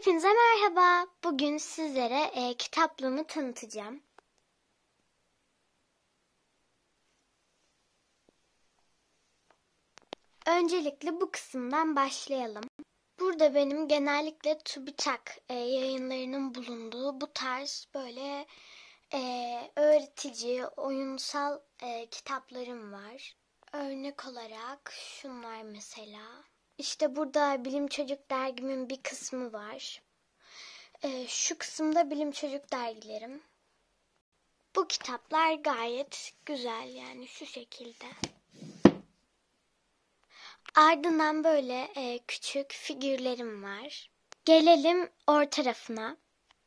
Hepinize merhaba. Bugün sizlere e, kitaplığımı tanıtacağım. Öncelikle bu kısımdan başlayalım. Burada benim genellikle TÜBİTAK e, yayınlarının bulunduğu bu tarz böyle e, öğretici, oyunsal e, kitaplarım var. Örnek olarak şunlar mesela. İşte burada Bilim Çocuk dergimin bir kısmı var. Ee, şu kısımda Bilim Çocuk dergilerim. Bu kitaplar gayet güzel yani şu şekilde. Ardından böyle e, küçük figürlerim var. Gelelim or tarafına.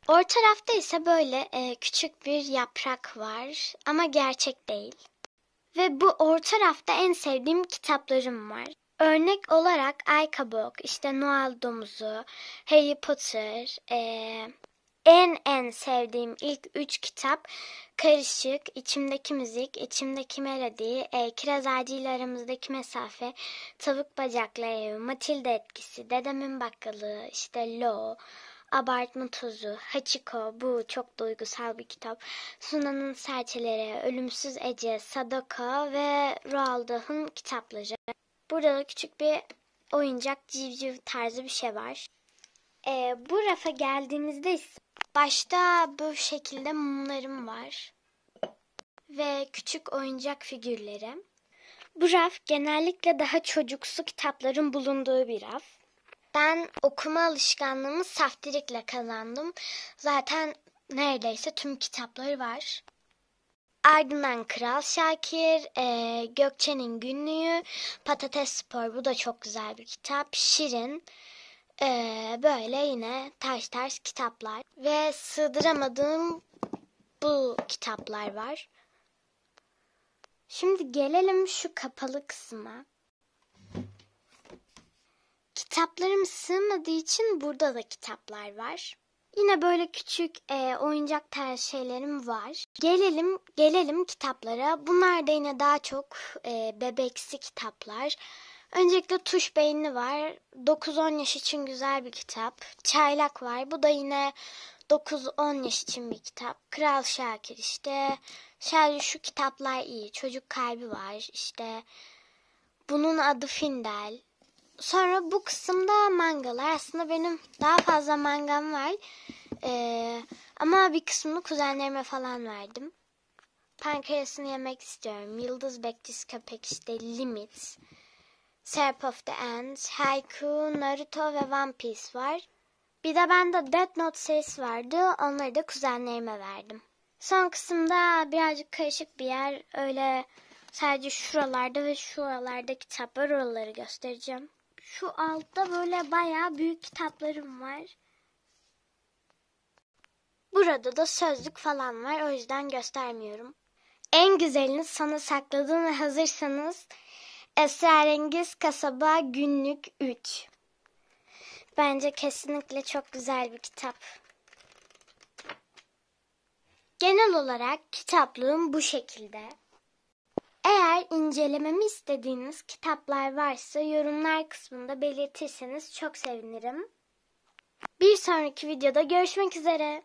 Or tarafta ise böyle e, küçük bir yaprak var ama gerçek değil. Ve bu or tarafta en sevdiğim kitaplarım var. Örnek olarak Ay Kabuk, işte Noel Domuzu, Harry Potter, ee, en en sevdiğim ilk üç kitap Karışık, İçimdeki Müzik, İçimdeki Melodi, e, Kiraz Ağacı ile Aramızdaki Mesafe, Tavuk Bacaklı Ev, Matilda Etkisi, Dedemin Bakkalı, işte Lo, Abartma Tozu, Hachiko, bu çok duygusal bir kitap, Sunan'ın Serçeleri, Ölümsüz Ece, Sadako ve Roald Dahl'ın kitapları. Burada küçük bir oyuncak civciv tarzı bir şey var. Ee, bu rafa geldiğimizde başta bu şekilde mumlarım var. Ve küçük oyuncak figürlerim. Bu raf genellikle daha çocuksu kitapların bulunduğu bir raf. Ben okuma alışkanlığımı saftirikle kazandım. Zaten neredeyse tüm kitapları var. Ardından Kral Şakir, e, Gökçe'nin günlüğü, Patates Spor bu da çok güzel bir kitap. Şirin, e, böyle yine ters ters kitaplar ve sığdıramadığım bu kitaplar var. Şimdi gelelim şu kapalı kısma. Kitaplarım sığmadığı için burada da kitaplar var. Yine böyle küçük e, oyuncak tarz şeylerim var. Gelelim gelelim kitaplara. Bunlar da yine daha çok e, bebeksi kitaplar. Öncelikle Tuş Beyni var. 9-10 yaş için güzel bir kitap. Çaylak var. Bu da yine 9-10 yaş için bir kitap. Kral Şakir işte. Sadece şu kitaplar iyi. Çocuk Kalbi var. İşte bunun adı Findel sonra bu kısımda mangalar. Aslında benim daha fazla mangam var. Ee, ama bir kısmını kuzenlerime falan verdim. Pankreasını yemek istiyorum. Yıldız Bekçisi Köpek işte limits. Serp of the Ends, Haiku, Naruto ve One Piece var. Bir de bende Death Note serisi vardı. Onları da kuzenlerime verdim. Son kısımda birazcık karışık bir yer. Öyle sadece şuralarda ve şuralarda kitap Oraları göstereceğim. Şu altta böyle bayağı büyük kitaplarım var. Burada da sözlük falan var o yüzden göstermiyorum. En güzelini sana sakladım ve hazırsanız Esrarengiz Kasaba Günlük 3. Bence kesinlikle çok güzel bir kitap. Genel olarak kitaplığım bu şekilde. İncelememi istediğiniz kitaplar varsa yorumlar kısmında belirtirseniz çok sevinirim. Bir sonraki videoda görüşmek üzere.